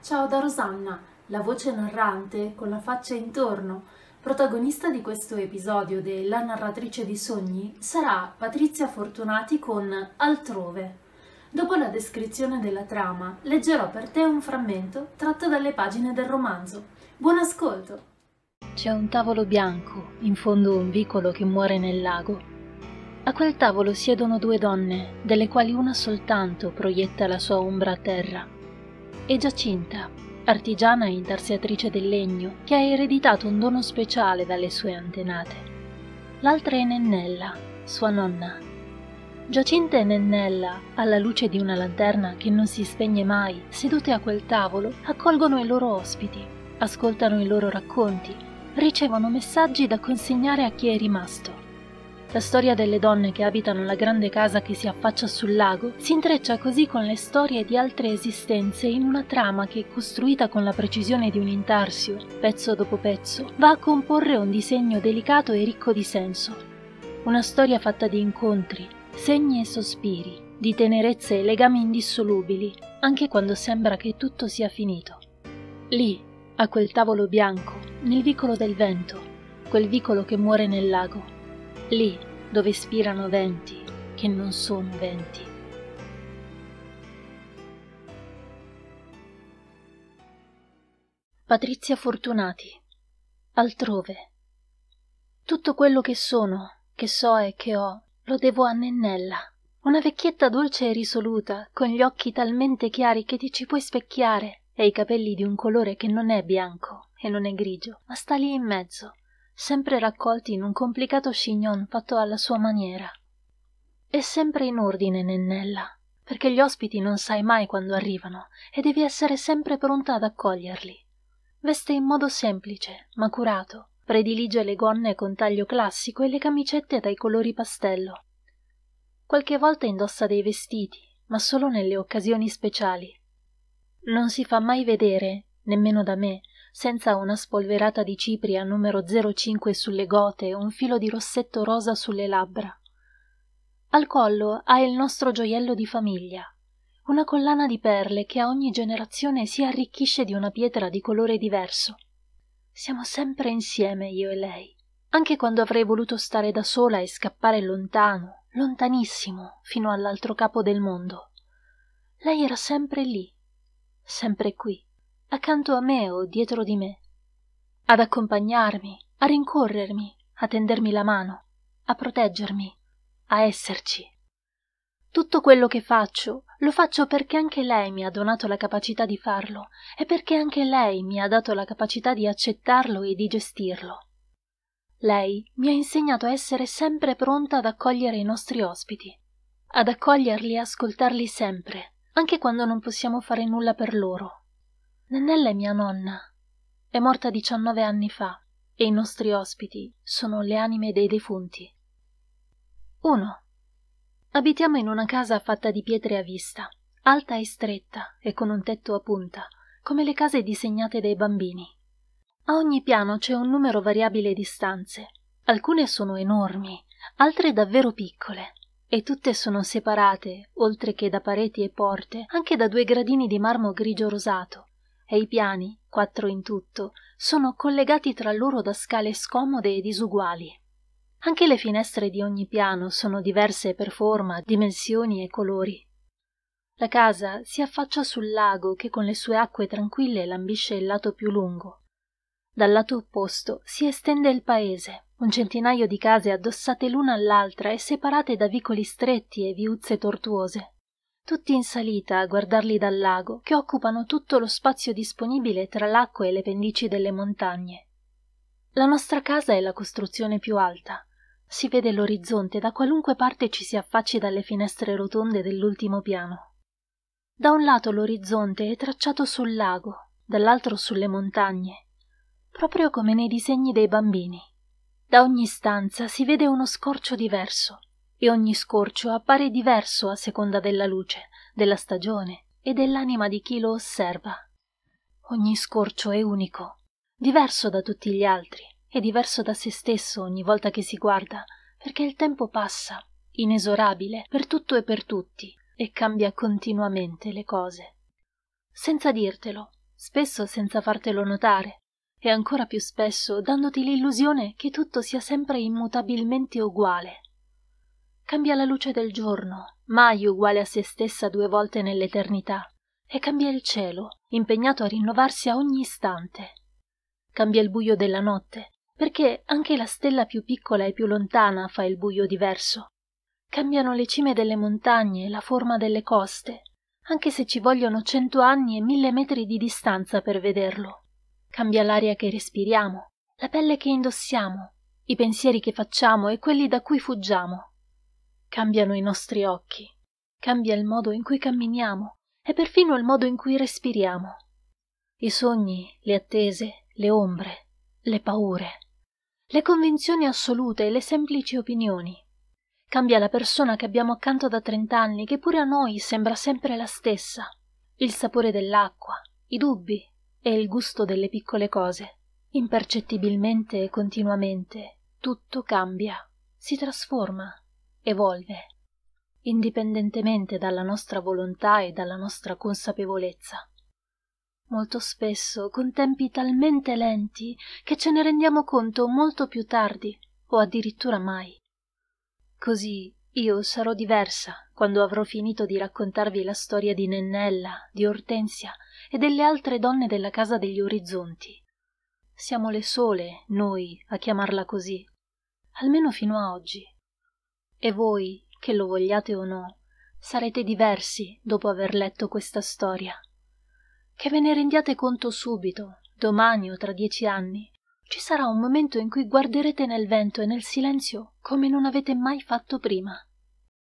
Ciao da Rosanna, la voce narrante con la faccia intorno. Protagonista di questo episodio della narratrice di sogni sarà Patrizia Fortunati con Altrove. Dopo la descrizione della trama, leggerò per te un frammento tratto dalle pagine del romanzo. Buon ascolto! C'è un tavolo bianco, in fondo un vicolo che muore nel lago. A quel tavolo siedono due donne, delle quali una soltanto proietta la sua ombra a terra è Giacinta, artigiana e intarsiatrice del legno, che ha ereditato un dono speciale dalle sue antenate. L'altra è Nennella, sua nonna. Giacinta e Nennella, alla luce di una lanterna che non si spegne mai, sedute a quel tavolo, accolgono i loro ospiti, ascoltano i loro racconti, ricevono messaggi da consegnare a chi è rimasto la storia delle donne che abitano la grande casa che si affaccia sul lago si intreccia così con le storie di altre esistenze in una trama che, costruita con la precisione di un intarsio, pezzo dopo pezzo, va a comporre un disegno delicato e ricco di senso. Una storia fatta di incontri, segni e sospiri, di tenerezze e legami indissolubili, anche quando sembra che tutto sia finito. Lì, a quel tavolo bianco, nel vicolo del vento, quel vicolo che muore nel lago. Lì, dove spirano venti che non sono venti. Patrizia Fortunati Altrove Tutto quello che sono, che so e che ho, lo devo a Nennella, una vecchietta dolce e risoluta, con gli occhi talmente chiari che ti ci puoi specchiare, e i capelli di un colore che non è bianco e non è grigio, ma sta lì in mezzo, sempre raccolti in un complicato chignon fatto alla sua maniera. È sempre in ordine, Nennella, perché gli ospiti non sai mai quando arrivano e devi essere sempre pronta ad accoglierli. Veste in modo semplice, ma curato, predilige le gonne con taglio classico e le camicette dai colori pastello. Qualche volta indossa dei vestiti, ma solo nelle occasioni speciali. Non si fa mai vedere, nemmeno da me, senza una spolverata di cipria numero 05 sulle gote e un filo di rossetto rosa sulle labbra. Al collo ha il nostro gioiello di famiglia, una collana di perle che a ogni generazione si arricchisce di una pietra di colore diverso. Siamo sempre insieme io e lei, anche quando avrei voluto stare da sola e scappare lontano, lontanissimo, fino all'altro capo del mondo. Lei era sempre lì, sempre qui accanto a me o dietro di me ad accompagnarmi a rincorrermi a tendermi la mano a proteggermi a esserci tutto quello che faccio lo faccio perché anche lei mi ha donato la capacità di farlo e perché anche lei mi ha dato la capacità di accettarlo e di gestirlo lei mi ha insegnato a essere sempre pronta ad accogliere i nostri ospiti, ad accoglierli e ascoltarli sempre, anche quando non possiamo fare nulla per loro, Nennella è mia nonna. È morta 19 anni fa e i nostri ospiti sono le anime dei defunti. 1. Abitiamo in una casa fatta di pietre a vista, alta e stretta e con un tetto a punta, come le case disegnate dai bambini. A ogni piano c'è un numero variabile di stanze. Alcune sono enormi, altre davvero piccole, e tutte sono separate, oltre che da pareti e porte, anche da due gradini di marmo grigio rosato, e i piani, quattro in tutto, sono collegati tra loro da scale scomode e disuguali. Anche le finestre di ogni piano sono diverse per forma, dimensioni e colori. La casa si affaccia sul lago che con le sue acque tranquille lambisce il lato più lungo. Dal lato opposto si estende il paese, un centinaio di case addossate l'una all'altra e separate da vicoli stretti e viuzze tortuose tutti in salita a guardarli dal lago, che occupano tutto lo spazio disponibile tra l'acqua e le pendici delle montagne. La nostra casa è la costruzione più alta. Si vede l'orizzonte da qualunque parte ci si affacci dalle finestre rotonde dell'ultimo piano. Da un lato l'orizzonte è tracciato sul lago, dall'altro sulle montagne, proprio come nei disegni dei bambini. Da ogni stanza si vede uno scorcio diverso, e ogni scorcio appare diverso a seconda della luce, della stagione e dell'anima di chi lo osserva. Ogni scorcio è unico, diverso da tutti gli altri e diverso da se stesso ogni volta che si guarda, perché il tempo passa, inesorabile, per tutto e per tutti, e cambia continuamente le cose. Senza dirtelo, spesso senza fartelo notare, e ancora più spesso dandoti l'illusione che tutto sia sempre immutabilmente uguale. Cambia la luce del giorno, mai uguale a se stessa due volte nell'eternità, e cambia il cielo, impegnato a rinnovarsi a ogni istante. Cambia il buio della notte, perché anche la stella più piccola e più lontana fa il buio diverso. Cambiano le cime delle montagne, la forma delle coste, anche se ci vogliono cento anni e mille metri di distanza per vederlo. Cambia l'aria che respiriamo, la pelle che indossiamo, i pensieri che facciamo e quelli da cui fuggiamo. Cambiano i nostri occhi, cambia il modo in cui camminiamo e perfino il modo in cui respiriamo. I sogni, le attese, le ombre, le paure, le convinzioni assolute e le semplici opinioni. Cambia la persona che abbiamo accanto da trent'anni, che pure a noi sembra sempre la stessa. Il sapore dell'acqua, i dubbi e il gusto delle piccole cose. Impercettibilmente e continuamente tutto cambia, si trasforma evolve indipendentemente dalla nostra volontà e dalla nostra consapevolezza molto spesso con tempi talmente lenti che ce ne rendiamo conto molto più tardi o addirittura mai così io sarò diversa quando avrò finito di raccontarvi la storia di Nennella, di Ortensia e delle altre donne della casa degli orizzonti. Siamo le sole, noi, a chiamarla così, almeno fino a oggi. E voi, che lo vogliate o no, sarete diversi dopo aver letto questa storia. Che ve ne rendiate conto subito, domani o tra dieci anni, ci sarà un momento in cui guarderete nel vento e nel silenzio come non avete mai fatto prima.